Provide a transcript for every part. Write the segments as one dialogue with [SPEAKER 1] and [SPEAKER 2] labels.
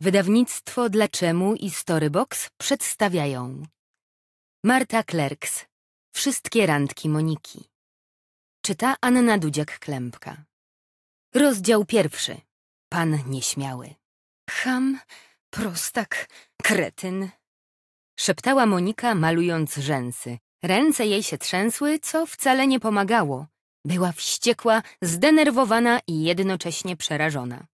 [SPEAKER 1] Wydawnictwo Dlaczemu i Storybox przedstawiają Marta Klerks Wszystkie randki Moniki Czyta Anna Dudziak-Klępka Rozdział pierwszy Pan nieśmiały Ham, prostak, kretyn Szeptała Monika malując rzęsy. Ręce jej się trzęsły, co wcale nie pomagało. Była wściekła, zdenerwowana i jednocześnie przerażona.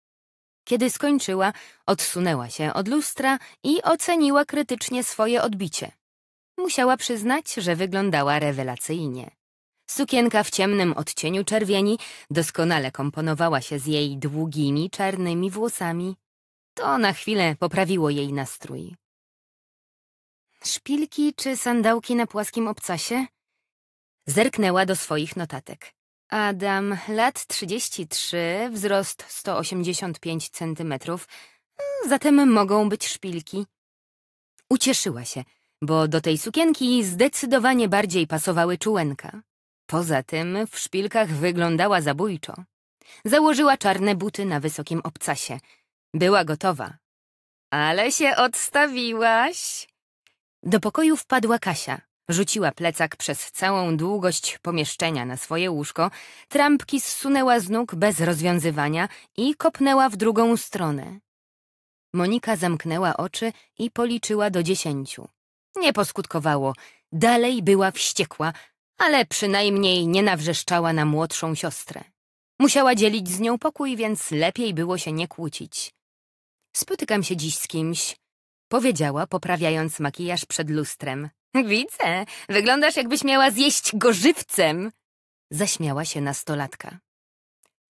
[SPEAKER 1] Kiedy skończyła, odsunęła się od lustra i oceniła krytycznie swoje odbicie. Musiała przyznać, że wyglądała rewelacyjnie. Sukienka w ciemnym odcieniu czerwieni doskonale komponowała się z jej długimi, czarnymi włosami. To na chwilę poprawiło jej nastrój. Szpilki czy sandałki na płaskim obcasie? Zerknęła do swoich notatek. Adam, lat 33, wzrost 185 cm, zatem mogą być szpilki. Ucieszyła się, bo do tej sukienki zdecydowanie bardziej pasowały czułenka. Poza tym w szpilkach wyglądała zabójczo. Założyła czarne buty na wysokim obcasie. Była gotowa. Ale się odstawiłaś. Do pokoju wpadła Kasia, Rzuciła plecak przez całą długość pomieszczenia na swoje łóżko, trampki zsunęła z nóg bez rozwiązywania i kopnęła w drugą stronę. Monika zamknęła oczy i policzyła do dziesięciu. Nie poskutkowało. Dalej była wściekła, ale przynajmniej nie nawrzeszczała na młodszą siostrę. Musiała dzielić z nią pokój, więc lepiej było się nie kłócić. Spotykam się dziś z kimś, powiedziała, poprawiając makijaż przed lustrem. Tak widzę, wyglądasz jakbyś miała zjeść go żywcem. Zaśmiała się nastolatka.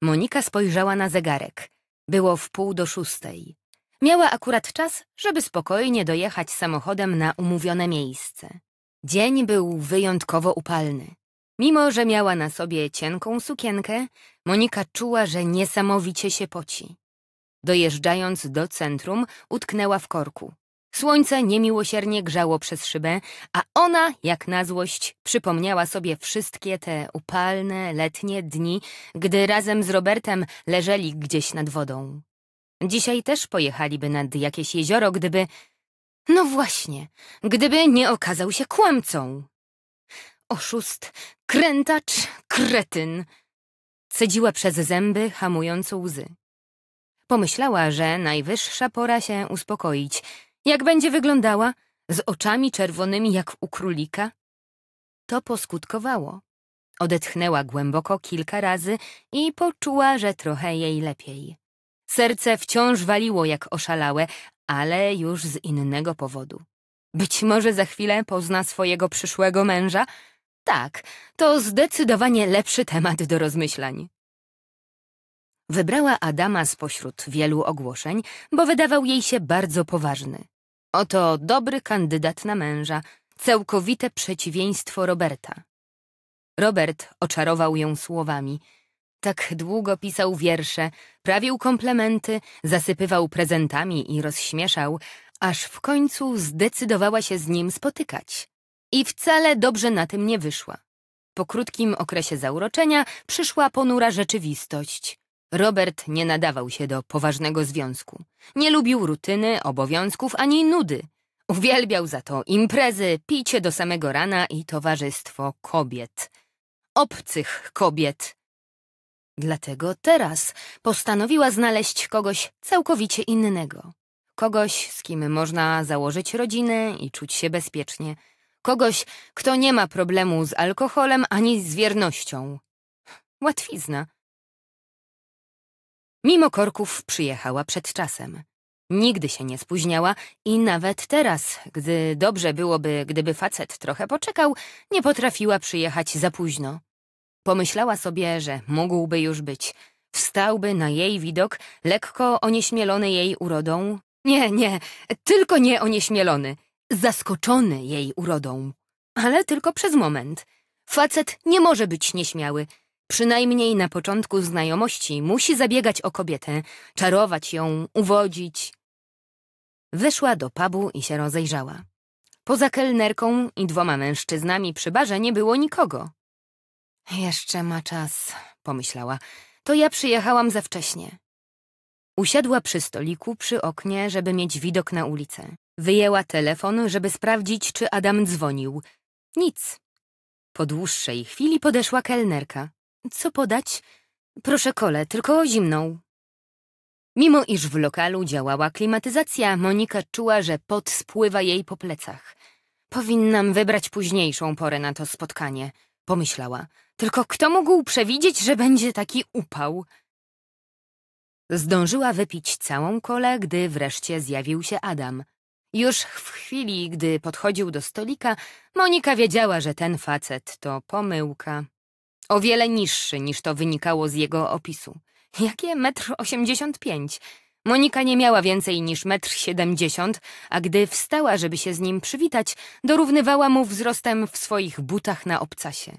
[SPEAKER 1] Monika spojrzała na zegarek. Było w pół do szóstej. Miała akurat czas, żeby spokojnie dojechać samochodem na umówione miejsce. Dzień był wyjątkowo upalny. Mimo, że miała na sobie cienką sukienkę, Monika czuła, że niesamowicie się poci. Dojeżdżając do centrum, utknęła w korku. Słońce niemiłosiernie grzało przez szybę, a ona, jak na złość, przypomniała sobie wszystkie te upalne, letnie dni, gdy razem z Robertem leżeli gdzieś nad wodą. Dzisiaj też pojechaliby nad jakieś jezioro, gdyby... No właśnie, gdyby nie okazał się kłamcą. Oszust, krętacz, kretyn. Cedziła przez zęby, hamując łzy. Pomyślała, że najwyższa pora się uspokoić — jak będzie wyglądała? Z oczami czerwonymi jak u królika? To poskutkowało. Odetchnęła głęboko kilka razy i poczuła, że trochę jej lepiej. Serce wciąż waliło jak oszalałe, ale już z innego powodu. Być może za chwilę pozna swojego przyszłego męża? Tak, to zdecydowanie lepszy temat do rozmyślań. Wybrała Adama spośród wielu ogłoszeń, bo wydawał jej się bardzo poważny. Oto dobry kandydat na męża, całkowite przeciwieństwo Roberta. Robert oczarował ją słowami. Tak długo pisał wiersze, prawił komplementy, zasypywał prezentami i rozśmieszał, aż w końcu zdecydowała się z nim spotykać. I wcale dobrze na tym nie wyszła. Po krótkim okresie zauroczenia przyszła ponura rzeczywistość. Robert nie nadawał się do poważnego związku. Nie lubił rutyny, obowiązków ani nudy. Uwielbiał za to imprezy, picie do samego rana i towarzystwo kobiet. Obcych kobiet. Dlatego teraz postanowiła znaleźć kogoś całkowicie innego. Kogoś, z kim można założyć rodzinę i czuć się bezpiecznie. Kogoś, kto nie ma problemu z alkoholem ani z wiernością. Łatwizna. Mimo korków przyjechała przed czasem. Nigdy się nie spóźniała i nawet teraz, gdy dobrze byłoby, gdyby facet trochę poczekał, nie potrafiła przyjechać za późno. Pomyślała sobie, że mógłby już być. Wstałby na jej widok, lekko onieśmielony jej urodą. Nie, nie, tylko nie onieśmielony. Zaskoczony jej urodą. Ale tylko przez moment. Facet nie może być nieśmiały przynajmniej na początku znajomości, musi zabiegać o kobietę, czarować ją, uwodzić. Wyszła do pubu i się rozejrzała. Poza kelnerką i dwoma mężczyznami przy barze nie było nikogo. Jeszcze ma czas, pomyślała. To ja przyjechałam za wcześnie. Usiadła przy stoliku przy oknie, żeby mieć widok na ulicę. Wyjęła telefon, żeby sprawdzić, czy Adam dzwonił. Nic. Po dłuższej chwili podeszła kelnerka. Co podać? Proszę kole, tylko zimną. Mimo iż w lokalu działała klimatyzacja, Monika czuła, że pot spływa jej po plecach. Powinnam wybrać późniejszą porę na to spotkanie, pomyślała. Tylko kto mógł przewidzieć, że będzie taki upał? Zdążyła wypić całą kolę, gdy wreszcie zjawił się Adam. Już w chwili, gdy podchodził do stolika, Monika wiedziała, że ten facet to pomyłka. O wiele niższy niż to wynikało z jego opisu. Jakie metr osiemdziesiąt pięć? Monika nie miała więcej niż metr siedemdziesiąt, a gdy wstała, żeby się z nim przywitać, dorównywała mu wzrostem w swoich butach na obcasie.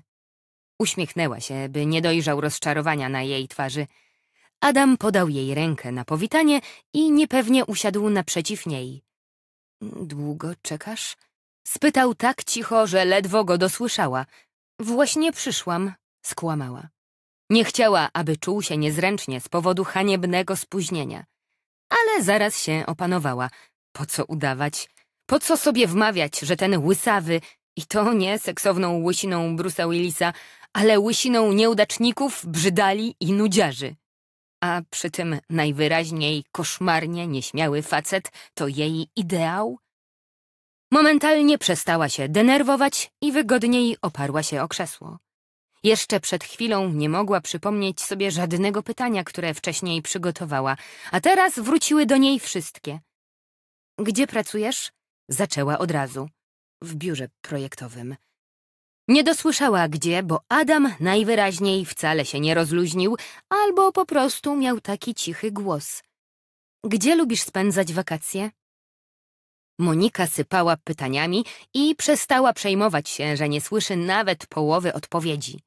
[SPEAKER 1] Uśmiechnęła się, by nie dojrzał rozczarowania na jej twarzy. Adam podał jej rękę na powitanie i niepewnie usiadł naprzeciw niej. Długo czekasz? Spytał tak cicho, że ledwo go dosłyszała. Właśnie przyszłam, Skłamała. Nie chciała, aby czuł się niezręcznie z powodu haniebnego spóźnienia. Ale zaraz się opanowała. Po co udawać? Po co sobie wmawiać, że ten łysawy, i to nie seksowną łysiną Brusa Willisa, ale łysiną nieudaczników, brzydali i nudziarzy. A przy tym najwyraźniej koszmarnie nieśmiały facet to jej ideał? Momentalnie przestała się denerwować i wygodniej oparła się o krzesło. Jeszcze przed chwilą nie mogła przypomnieć sobie żadnego pytania, które wcześniej przygotowała, a teraz wróciły do niej wszystkie. Gdzie pracujesz? Zaczęła od razu. W biurze projektowym. Nie dosłyszała gdzie, bo Adam najwyraźniej wcale się nie rozluźnił, albo po prostu miał taki cichy głos. Gdzie lubisz spędzać wakacje? Monika sypała pytaniami i przestała przejmować się, że nie słyszy nawet połowy odpowiedzi.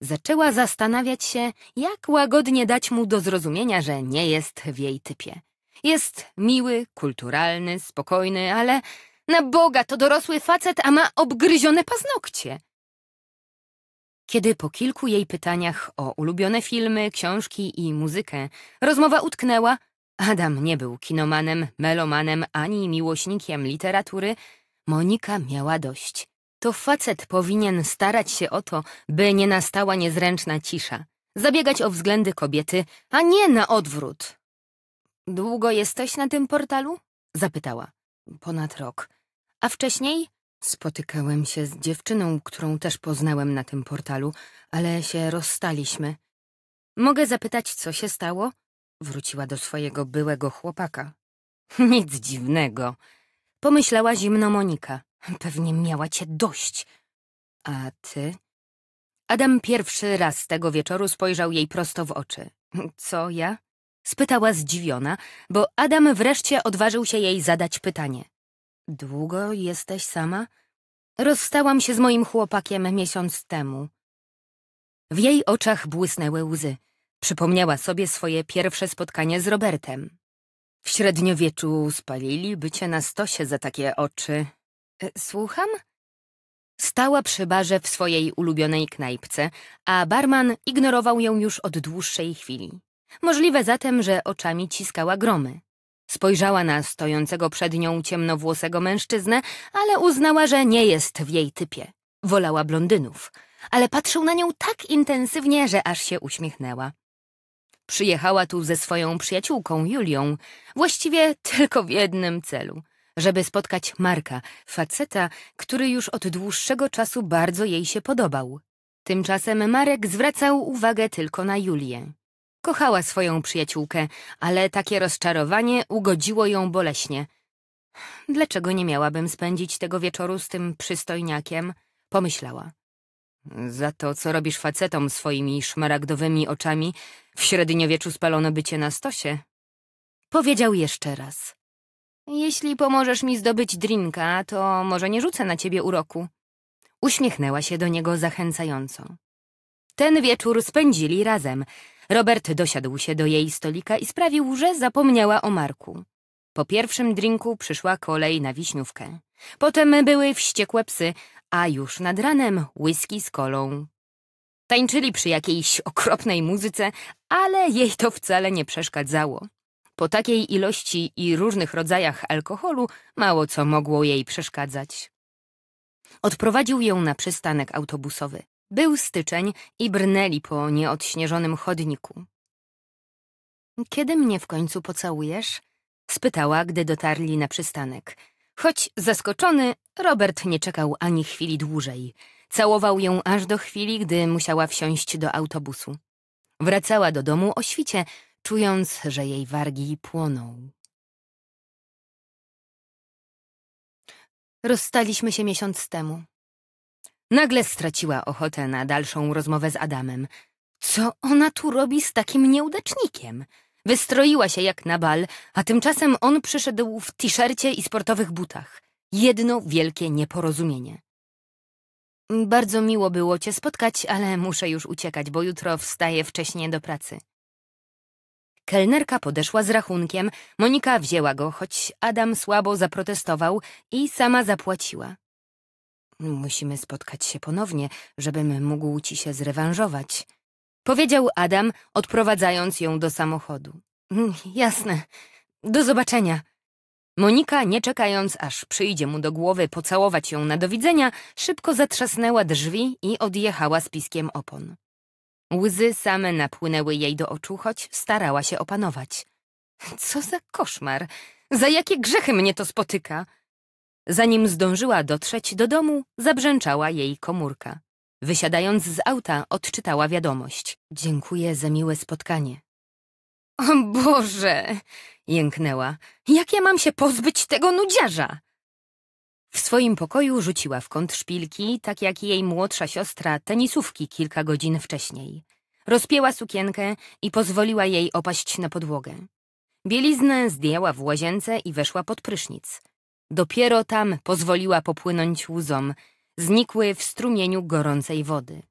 [SPEAKER 1] Zaczęła zastanawiać się, jak łagodnie dać mu do zrozumienia, że nie jest w jej typie. Jest miły, kulturalny, spokojny, ale na Boga to dorosły facet, a ma obgryzione paznokcie. Kiedy po kilku jej pytaniach o ulubione filmy, książki i muzykę rozmowa utknęła, Adam nie był kinomanem, melomanem ani miłośnikiem literatury, Monika miała dość to facet powinien starać się o to, by nie nastała niezręczna cisza, zabiegać o względy kobiety, a nie na odwrót. Długo jesteś na tym portalu? Zapytała. Ponad rok. A wcześniej? Spotykałem się z dziewczyną, którą też poznałem na tym portalu, ale się rozstaliśmy. Mogę zapytać, co się stało? Wróciła do swojego byłego chłopaka. Nic dziwnego, pomyślała zimno Monika. Pewnie miała cię dość. A ty? Adam pierwszy raz tego wieczoru spojrzał jej prosto w oczy. Co ja? Spytała zdziwiona, bo Adam wreszcie odważył się jej zadać pytanie. Długo jesteś sama? Rozstałam się z moim chłopakiem miesiąc temu. W jej oczach błysnęły łzy. Przypomniała sobie swoje pierwsze spotkanie z Robertem. W średniowieczu spaliliby cię na stosie za takie oczy, E, słucham? Stała przy barze w swojej ulubionej knajpce, a barman ignorował ją już od dłuższej chwili. Możliwe zatem, że oczami ciskała gromy. Spojrzała na stojącego przed nią ciemnowłosego mężczyznę, ale uznała, że nie jest w jej typie. Wolała blondynów, ale patrzył na nią tak intensywnie, że aż się uśmiechnęła. Przyjechała tu ze swoją przyjaciółką Julią, właściwie tylko w jednym celu żeby spotkać Marka, faceta, który już od dłuższego czasu bardzo jej się podobał. Tymczasem Marek zwracał uwagę tylko na Julię. Kochała swoją przyjaciółkę, ale takie rozczarowanie ugodziło ją boleśnie. Dlaczego nie miałabym spędzić tego wieczoru z tym przystojniakiem? Pomyślała. Za to, co robisz facetom swoimi szmaragdowymi oczami, w średniowieczu spalono bycie na stosie. Powiedział jeszcze raz. Jeśli pomożesz mi zdobyć drinka, to może nie rzucę na ciebie uroku. Uśmiechnęła się do niego zachęcająco. Ten wieczór spędzili razem. Robert dosiadł się do jej stolika i sprawił, że zapomniała o Marku. Po pierwszym drinku przyszła kolej na wiśniówkę. Potem były wściekłe psy, a już nad ranem whisky z kolą. Tańczyli przy jakiejś okropnej muzyce, ale jej to wcale nie przeszkadzało. Po takiej ilości i różnych rodzajach alkoholu mało co mogło jej przeszkadzać. Odprowadził ją na przystanek autobusowy. Był styczeń i brnęli po nieodśnieżonym chodniku. Kiedy mnie w końcu pocałujesz? spytała, gdy dotarli na przystanek. Choć zaskoczony, Robert nie czekał ani chwili dłużej. Całował ją aż do chwili, gdy musiała wsiąść do autobusu. Wracała do domu o świcie, czując, że jej wargi płoną. Rozstaliśmy się miesiąc temu. Nagle straciła ochotę na dalszą rozmowę z Adamem. Co ona tu robi z takim nieudacznikiem? Wystroiła się jak na bal, a tymczasem on przyszedł w t-shircie i sportowych butach. Jedno wielkie nieporozumienie. Bardzo miło było cię spotkać, ale muszę już uciekać, bo jutro wstaję wcześniej do pracy. Kelnerka podeszła z rachunkiem, Monika wzięła go, choć Adam słabo zaprotestował i sama zapłaciła. Musimy spotkać się ponownie, żebym mógł ci się zrewanżować. Powiedział Adam, odprowadzając ją do samochodu. Mm, jasne. Do zobaczenia. Monika, nie czekając, aż przyjdzie mu do głowy pocałować ją na do widzenia, szybko zatrzasnęła drzwi i odjechała z piskiem opon. Łzy same napłynęły jej do oczu, choć starała się opanować. Co za koszmar! Za jakie grzechy mnie to spotyka! Zanim zdążyła dotrzeć do domu, zabrzęczała jej komórka. Wysiadając z auta, odczytała wiadomość. Dziękuję za miłe spotkanie. O Boże! jęknęła. Jak ja mam się pozbyć tego nudziarza? W swoim pokoju rzuciła w kąt szpilki, tak jak jej młodsza siostra, tenisówki kilka godzin wcześniej. Rozpięła sukienkę i pozwoliła jej opaść na podłogę. Bieliznę zdjęła w łazience i weszła pod prysznic. Dopiero tam pozwoliła popłynąć łzom, znikły w strumieniu gorącej wody.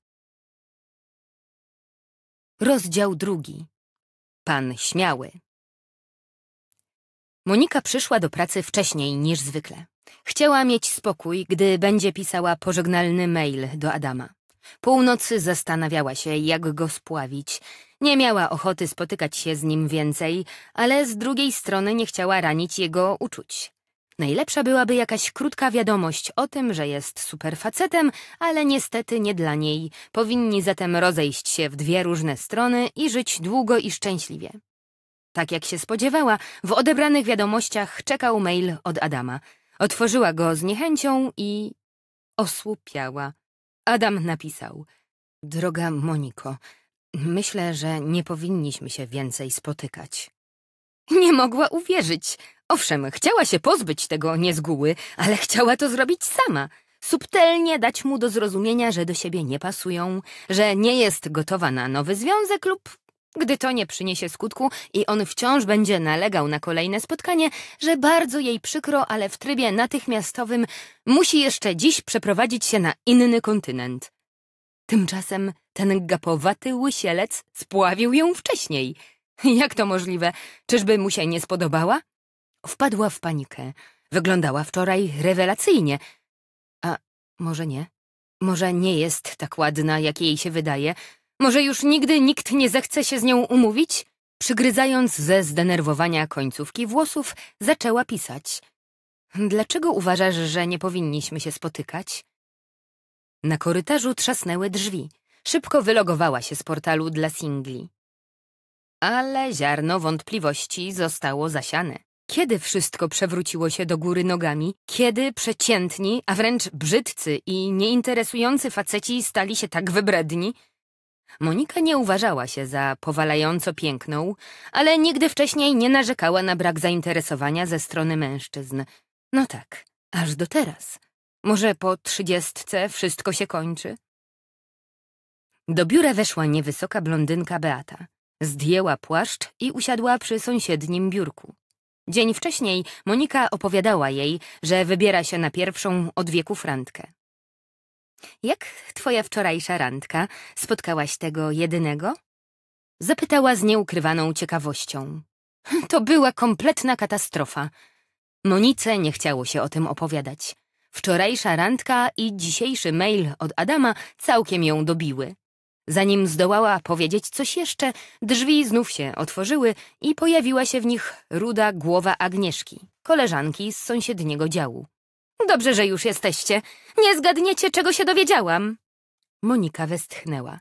[SPEAKER 1] Rozdział drugi. Pan śmiały. Monika przyszła do pracy wcześniej niż zwykle. Chciała mieć spokój, gdy będzie pisała pożegnalny mail do Adama. Północy zastanawiała się, jak go spławić. Nie miała ochoty spotykać się z nim więcej, ale z drugiej strony nie chciała ranić jego uczuć. Najlepsza byłaby jakaś krótka wiadomość o tym, że jest superfacetem, ale niestety nie dla niej. Powinni zatem rozejść się w dwie różne strony i żyć długo i szczęśliwie. Tak jak się spodziewała, w odebranych wiadomościach czekał mail od Adama. Otworzyła go z niechęcią i osłupiała. Adam napisał: Droga Moniko, myślę, że nie powinniśmy się więcej spotykać. Nie mogła uwierzyć. Owszem, chciała się pozbyć tego niezguły, ale chciała to zrobić sama. Subtelnie dać mu do zrozumienia, że do siebie nie pasują, że nie jest gotowa na nowy związek lub gdy to nie przyniesie skutku i on wciąż będzie nalegał na kolejne spotkanie, że bardzo jej przykro, ale w trybie natychmiastowym musi jeszcze dziś przeprowadzić się na inny kontynent. Tymczasem ten gapowaty łysielec spławił ją wcześniej. Jak to możliwe? Czyżby mu się nie spodobała? Wpadła w panikę. Wyglądała wczoraj rewelacyjnie. A może nie? Może nie jest tak ładna, jak jej się wydaje. Może już nigdy nikt nie zechce się z nią umówić? Przygryzając ze zdenerwowania końcówki włosów, zaczęła pisać. Dlaczego uważasz, że nie powinniśmy się spotykać? Na korytarzu trzasnęły drzwi. Szybko wylogowała się z portalu dla singli. Ale ziarno wątpliwości zostało zasiane. Kiedy wszystko przewróciło się do góry nogami? Kiedy przeciętni, a wręcz brzydcy i nieinteresujący faceci stali się tak wybredni? Monika nie uważała się za powalająco piękną, ale nigdy wcześniej nie narzekała na brak zainteresowania ze strony mężczyzn. No tak, aż do teraz. Może po trzydziestce wszystko się kończy? Do biura weszła niewysoka blondynka Beata. Zdjęła płaszcz i usiadła przy sąsiednim biurku. Dzień wcześniej Monika opowiadała jej, że wybiera się na pierwszą od wieku frantkę. Jak twoja wczorajsza randka? Spotkałaś tego jedynego? Zapytała z nieukrywaną ciekawością. To była kompletna katastrofa. Monice nie chciało się o tym opowiadać. Wczorajsza randka i dzisiejszy mail od Adama całkiem ją dobiły. Zanim zdołała powiedzieć coś jeszcze, drzwi znów się otworzyły i pojawiła się w nich ruda głowa Agnieszki, koleżanki z sąsiedniego działu. Dobrze, że już jesteście. Nie zgadniecie, czego się dowiedziałam. Monika westchnęła.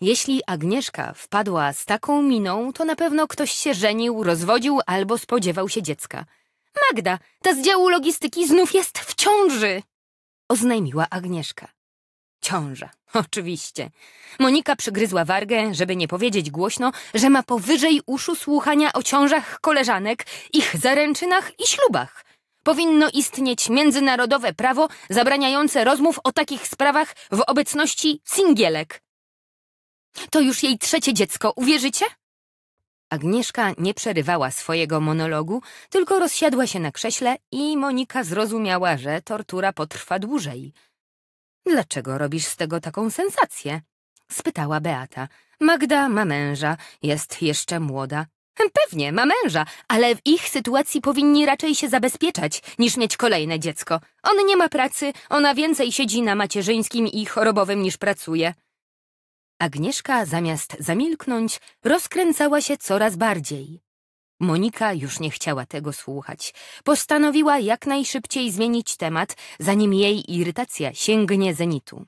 [SPEAKER 1] Jeśli Agnieszka wpadła z taką miną, to na pewno ktoś się żenił, rozwodził albo spodziewał się dziecka. Magda, ta z działu logistyki znów jest w ciąży! Oznajmiła Agnieszka. Ciąża, oczywiście. Monika przygryzła wargę, żeby nie powiedzieć głośno, że ma powyżej uszu słuchania o ciążach koleżanek, ich zaręczynach i ślubach powinno istnieć międzynarodowe prawo zabraniające rozmów o takich sprawach w obecności singielek. To już jej trzecie dziecko, uwierzycie? Agnieszka nie przerywała swojego monologu, tylko rozsiadła się na krześle i Monika zrozumiała, że tortura potrwa dłużej. Dlaczego robisz z tego taką sensację? spytała Beata. Magda ma męża, jest jeszcze młoda. Hm, pewnie, ma męża, ale w ich sytuacji powinni raczej się zabezpieczać, niż mieć kolejne dziecko. On nie ma pracy, ona więcej siedzi na macierzyńskim i chorobowym niż pracuje. Agnieszka, zamiast zamilknąć, rozkręcała się coraz bardziej. Monika już nie chciała tego słuchać. Postanowiła jak najszybciej zmienić temat, zanim jej irytacja sięgnie zenitu.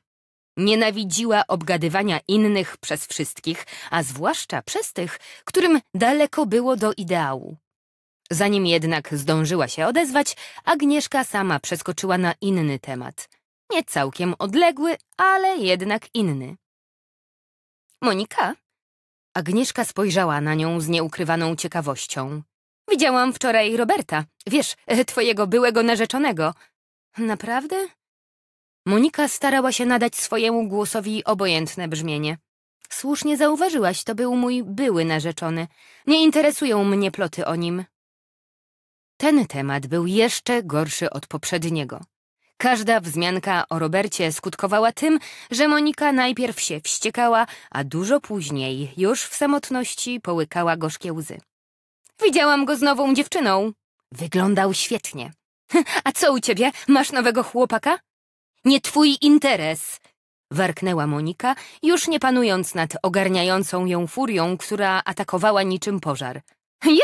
[SPEAKER 1] Nienawidziła obgadywania innych przez wszystkich, a zwłaszcza przez tych, którym daleko było do ideału. Zanim jednak zdążyła się odezwać, Agnieszka sama przeskoczyła na inny temat. Nie całkiem odległy, ale jednak inny. Monika? Agnieszka spojrzała na nią z nieukrywaną ciekawością. Widziałam wczoraj Roberta, wiesz, e, twojego byłego narzeczonego. Naprawdę? Monika starała się nadać swojemu głosowi obojętne brzmienie. Słusznie zauważyłaś, to był mój były narzeczony. Nie interesują mnie ploty o nim. Ten temat był jeszcze gorszy od poprzedniego. Każda wzmianka o Robercie skutkowała tym, że Monika najpierw się wściekała, a dużo później, już w samotności, połykała gorzkie łzy. Widziałam go z nową dziewczyną. Wyglądał świetnie. A co u ciebie? Masz nowego chłopaka? Nie twój interes! Warknęła Monika, już nie panując nad ogarniającą ją furią, która atakowała niczym pożar.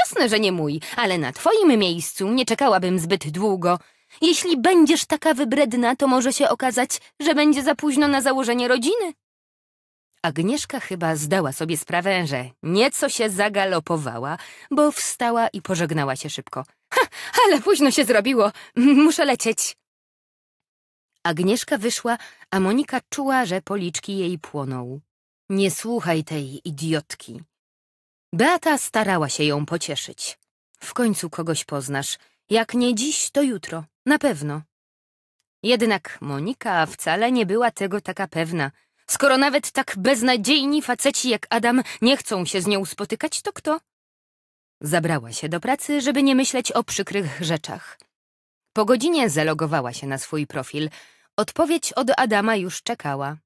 [SPEAKER 1] Jasne, że nie mój, ale na twoim miejscu nie czekałabym zbyt długo. Jeśli będziesz taka wybredna, to może się okazać, że będzie za późno na założenie rodziny. Agnieszka chyba zdała sobie sprawę, że nieco się zagalopowała, bo wstała i pożegnała się szybko. Ha, ale późno się zrobiło. Muszę lecieć. Agnieszka wyszła, a Monika czuła, że policzki jej płoną. Nie słuchaj tej idiotki. Beata starała się ją pocieszyć. W końcu kogoś poznasz. Jak nie dziś, to jutro. Na pewno. Jednak Monika wcale nie była tego taka pewna. Skoro nawet tak beznadziejni faceci jak Adam nie chcą się z nią spotykać, to kto? Zabrała się do pracy, żeby nie myśleć o przykrych rzeczach. Po godzinie zalogowała się na swój profil. Odpowiedź od Adama już czekała.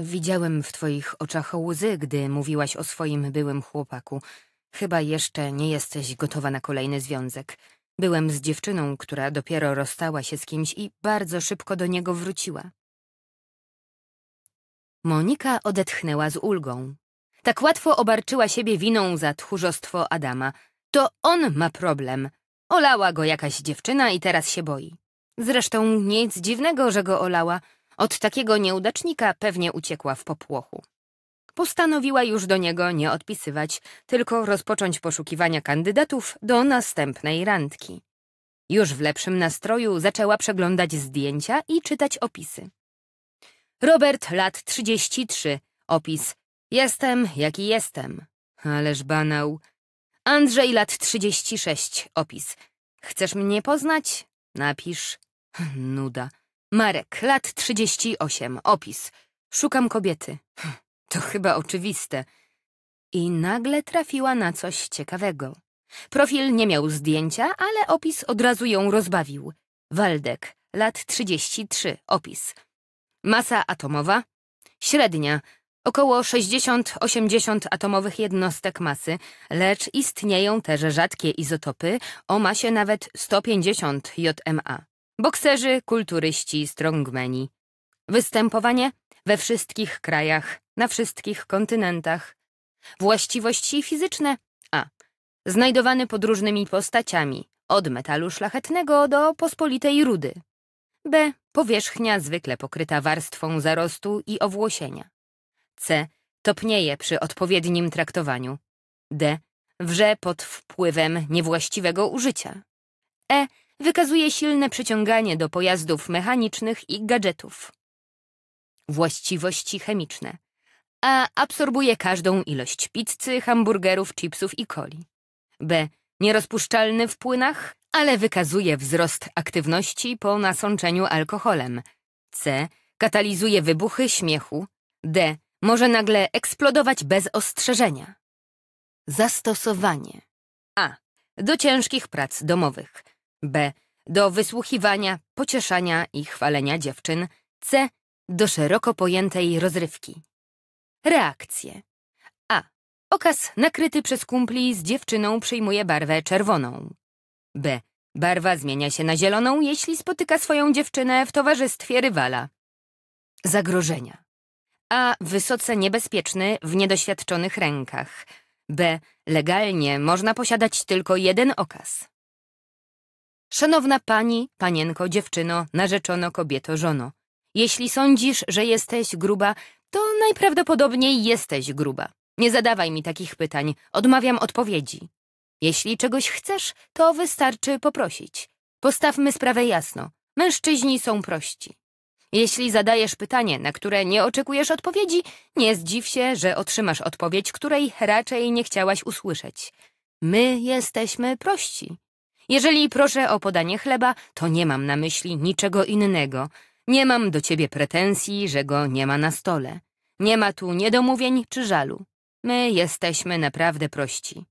[SPEAKER 1] Widziałem w twoich oczach łzy, gdy mówiłaś o swoim byłym chłopaku. Chyba jeszcze nie jesteś gotowa na kolejny związek. Byłem z dziewczyną, która dopiero rozstała się z kimś i bardzo szybko do niego wróciła. Monika odetchnęła z ulgą. Tak łatwo obarczyła siebie winą za tchórzostwo Adama. To on ma problem. Olała go jakaś dziewczyna i teraz się boi. Zresztą nic dziwnego, że go olała. Od takiego nieudacznika pewnie uciekła w popłochu. Postanowiła już do niego nie odpisywać, tylko rozpocząć poszukiwania kandydatów do następnej randki. Już w lepszym nastroju zaczęła przeglądać zdjęcia i czytać opisy. Robert, lat 33, opis Jestem, jaki jestem. Ależ banał. Andrzej, lat 36, opis Chcesz mnie poznać? Napisz. Nuda. Marek, lat 38, opis. Szukam kobiety. Hm, to chyba oczywiste. I nagle trafiła na coś ciekawego. Profil nie miał zdjęcia, ale opis od razu ją rozbawił. Waldek, lat 33, opis. Masa atomowa? Średnia, około 60-80 atomowych jednostek masy, lecz istnieją też rzadkie izotopy o masie nawet 150 JMA bokserzy, kulturyści, strongmeni. Występowanie we wszystkich krajach, na wszystkich kontynentach. Właściwości fizyczne a. Znajdowany pod różnymi postaciami, od metalu szlachetnego do pospolitej rudy. B. Powierzchnia zwykle pokryta warstwą zarostu i owłosienia. C. Topnieje przy odpowiednim traktowaniu. D. Wrze pod wpływem niewłaściwego użycia. E wykazuje silne przyciąganie do pojazdów mechanicznych i gadżetów. Właściwości chemiczne. A absorbuje każdą ilość pizzy, hamburgerów, chipsów i coli. B. Nierozpuszczalny w płynach, ale wykazuje wzrost aktywności po nasączeniu alkoholem. C. Katalizuje wybuchy śmiechu. D. Może nagle eksplodować bez ostrzeżenia. Zastosowanie. A. Do ciężkich prac domowych b. Do wysłuchiwania, pocieszania i chwalenia dziewczyn. c. Do szeroko pojętej rozrywki. Reakcje. a. Okaz nakryty przez kumpli z dziewczyną przyjmuje barwę czerwoną. b. Barwa zmienia się na zieloną, jeśli spotyka swoją dziewczynę w towarzystwie rywala. Zagrożenia. A. Wysoce niebezpieczny w niedoświadczonych rękach. B. Legalnie można posiadać tylko jeden okaz. Szanowna pani, panienko, dziewczyno, narzeczono, kobieto, żono. Jeśli sądzisz, że jesteś gruba, to najprawdopodobniej jesteś gruba. Nie zadawaj mi takich pytań, odmawiam odpowiedzi. Jeśli czegoś chcesz, to wystarczy poprosić. Postawmy sprawę jasno. Mężczyźni są prości. Jeśli zadajesz pytanie, na które nie oczekujesz odpowiedzi, nie zdziw się, że otrzymasz odpowiedź, której raczej nie chciałaś usłyszeć. My jesteśmy prości. Jeżeli proszę o podanie chleba, to nie mam na myśli niczego innego. Nie mam do ciebie pretensji, że go nie ma na stole. Nie ma tu niedomówień czy żalu. My jesteśmy naprawdę prości.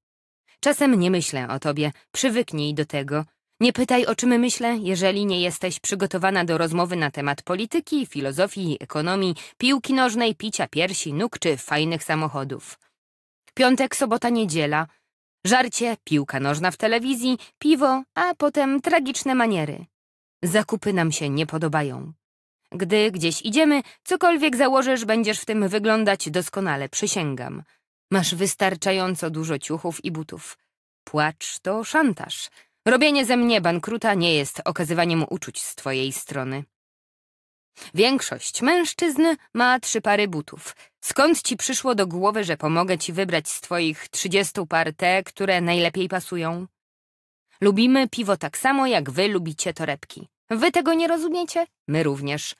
[SPEAKER 1] Czasem nie myślę o tobie, przywyknij do tego. Nie pytaj, o czym myślę, jeżeli nie jesteś przygotowana do rozmowy na temat polityki, filozofii, ekonomii, piłki nożnej, picia piersi, nóg czy fajnych samochodów. Piątek, sobota, niedziela – Żarcie, piłka nożna w telewizji, piwo, a potem tragiczne maniery. Zakupy nam się nie podobają. Gdy gdzieś idziemy, cokolwiek założysz, będziesz w tym wyglądać doskonale, przysięgam. Masz wystarczająco dużo ciuchów i butów. Płacz to szantaż. Robienie ze mnie bankruta nie jest okazywaniem uczuć z twojej strony. Większość mężczyzn ma trzy pary butów. Skąd ci przyszło do głowy, że pomogę ci wybrać z twoich trzydziestu par te, które najlepiej pasują? Lubimy piwo tak samo, jak wy lubicie torebki. Wy tego nie rozumiecie? My również.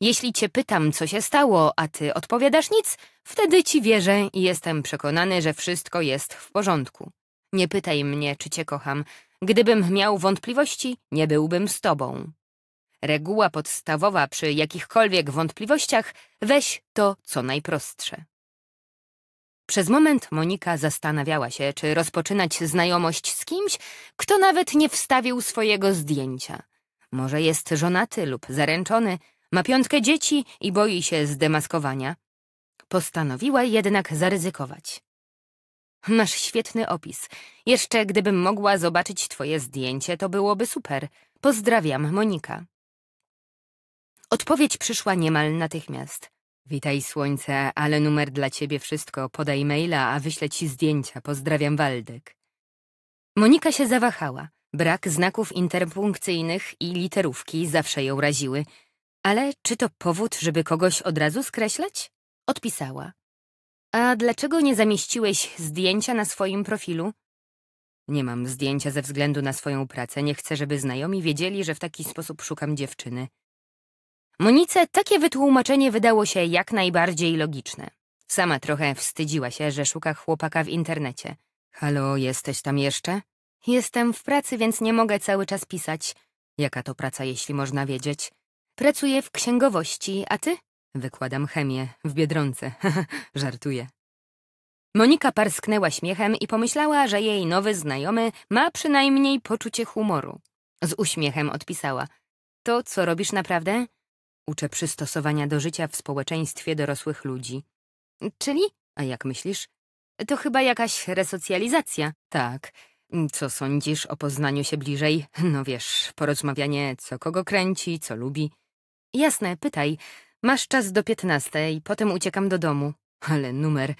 [SPEAKER 1] Jeśli cię pytam, co się stało, a ty odpowiadasz nic, wtedy ci wierzę i jestem przekonany, że wszystko jest w porządku. Nie pytaj mnie, czy cię kocham. Gdybym miał wątpliwości, nie byłbym z tobą. Reguła podstawowa przy jakichkolwiek wątpliwościach weź to, co najprostsze. Przez moment Monika zastanawiała się, czy rozpoczynać znajomość z kimś, kto nawet nie wstawił swojego zdjęcia. Może jest żonaty lub zaręczony, ma piątkę dzieci i boi się zdemaskowania. Postanowiła jednak zaryzykować. Masz świetny opis. Jeszcze gdybym mogła zobaczyć twoje zdjęcie, to byłoby super. Pozdrawiam, Monika. Odpowiedź przyszła niemal natychmiast. Witaj słońce, ale numer dla ciebie wszystko, podaj maila, a wyślę ci zdjęcia, pozdrawiam Waldek. Monika się zawahała. Brak znaków interpunkcyjnych i literówki zawsze ją raziły. Ale czy to powód, żeby kogoś od razu skreślać? Odpisała. A dlaczego nie zamieściłeś zdjęcia na swoim profilu? Nie mam zdjęcia ze względu na swoją pracę. Nie chcę, żeby znajomi wiedzieli, że w taki sposób szukam dziewczyny. Monice takie wytłumaczenie wydało się jak najbardziej logiczne. Sama trochę wstydziła się, że szuka chłopaka w internecie. Halo, jesteś tam jeszcze? Jestem w pracy, więc nie mogę cały czas pisać. Jaka to praca, jeśli można wiedzieć? Pracuję w księgowości, a ty? Wykładam chemię w Biedronce. Żartuję. Monika parsknęła śmiechem i pomyślała, że jej nowy znajomy ma przynajmniej poczucie humoru. Z uśmiechem odpisała. To, co robisz naprawdę? Uczę przystosowania do życia w społeczeństwie dorosłych ludzi. Czyli? A jak myślisz? To chyba jakaś resocjalizacja. Tak. Co sądzisz o poznaniu się bliżej? No wiesz, porozmawianie, co kogo kręci, co lubi. Jasne, pytaj. Masz czas do piętnastej, potem uciekam do domu. Ale numer...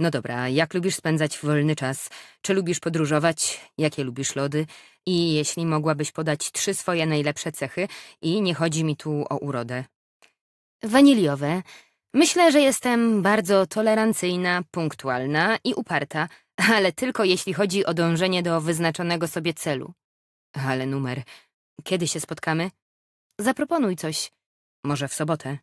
[SPEAKER 1] No dobra, jak lubisz spędzać wolny czas? Czy lubisz podróżować? Jakie lubisz lody? I jeśli mogłabyś podać trzy swoje najlepsze cechy, i nie chodzi mi tu o urodę. Waniliowe. Myślę, że jestem bardzo tolerancyjna, punktualna i uparta, ale tylko jeśli chodzi o dążenie do wyznaczonego sobie celu. Ale numer. Kiedy się spotkamy? Zaproponuj coś. Może w sobotę.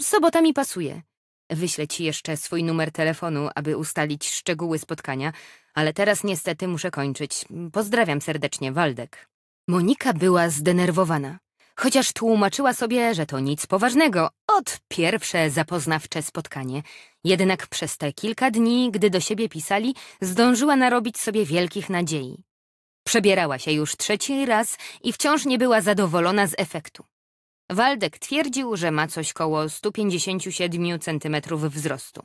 [SPEAKER 1] Sobota mi pasuje. Wyślę ci jeszcze swój numer telefonu, aby ustalić szczegóły spotkania, ale teraz niestety muszę kończyć. Pozdrawiam serdecznie, Waldek. Monika była zdenerwowana. Chociaż tłumaczyła sobie, że to nic poważnego, od pierwsze zapoznawcze spotkanie. Jednak przez te kilka dni, gdy do siebie pisali, zdążyła narobić sobie wielkich nadziei. Przebierała się już trzeci raz i wciąż nie była zadowolona z efektu. Waldek twierdził, że ma coś koło 157 cm wzrostu.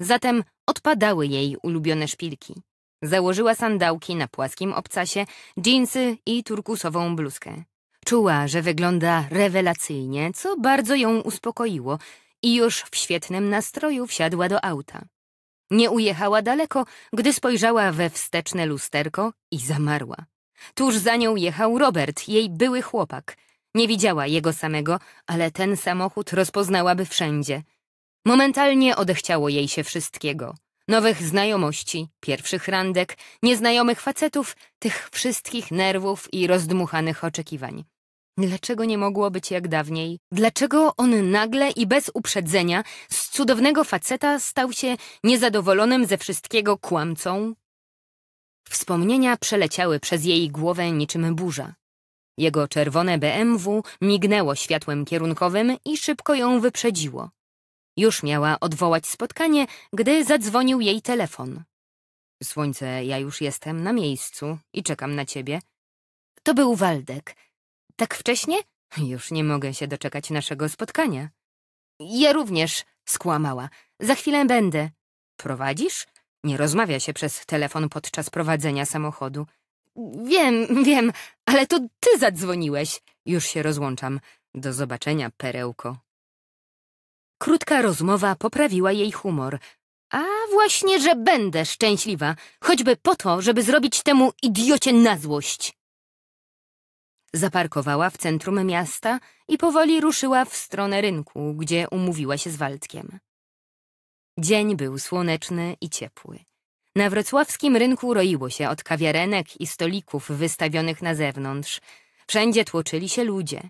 [SPEAKER 1] Zatem odpadały jej ulubione szpilki. Założyła sandałki na płaskim obcasie, dżinsy i turkusową bluzkę. Czuła, że wygląda rewelacyjnie, co bardzo ją uspokoiło i już w świetnym nastroju wsiadła do auta. Nie ujechała daleko, gdy spojrzała we wsteczne lusterko i zamarła. Tuż za nią jechał Robert, jej były chłopak – nie widziała jego samego, ale ten samochód rozpoznałaby wszędzie. Momentalnie odechciało jej się wszystkiego. Nowych znajomości, pierwszych randek, nieznajomych facetów, tych wszystkich nerwów i rozdmuchanych oczekiwań. Dlaczego nie mogło być jak dawniej? Dlaczego on nagle i bez uprzedzenia z cudownego faceta stał się niezadowolonym ze wszystkiego kłamcą? Wspomnienia przeleciały przez jej głowę niczym burza. Jego czerwone BMW mignęło światłem kierunkowym i szybko ją wyprzedziło. Już miała odwołać spotkanie, gdy zadzwonił jej telefon. Słońce, ja już jestem na miejscu i czekam na ciebie. To był Waldek. Tak wcześnie? Już nie mogę się doczekać naszego spotkania. Ja również, skłamała. Za chwilę będę. Prowadzisz? Nie rozmawia się przez telefon podczas prowadzenia samochodu. Wiem, wiem, ale to ty zadzwoniłeś. Już się rozłączam. Do zobaczenia, perełko. Krótka rozmowa poprawiła jej humor. A właśnie, że będę szczęśliwa, choćby po to, żeby zrobić temu idiocie na złość. Zaparkowała w centrum miasta i powoli ruszyła w stronę rynku, gdzie umówiła się z Waldkiem. Dzień był słoneczny i ciepły. Na wrocławskim rynku roiło się od kawiarenek i stolików wystawionych na zewnątrz. Wszędzie tłoczyli się ludzie.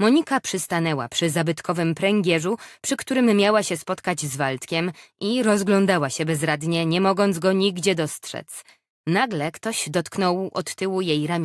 [SPEAKER 1] Monika przystanęła przy zabytkowym pręgierzu, przy którym miała się spotkać z Waldkiem i rozglądała się bezradnie, nie mogąc go nigdzie dostrzec. Nagle ktoś dotknął od tyłu jej ramienia.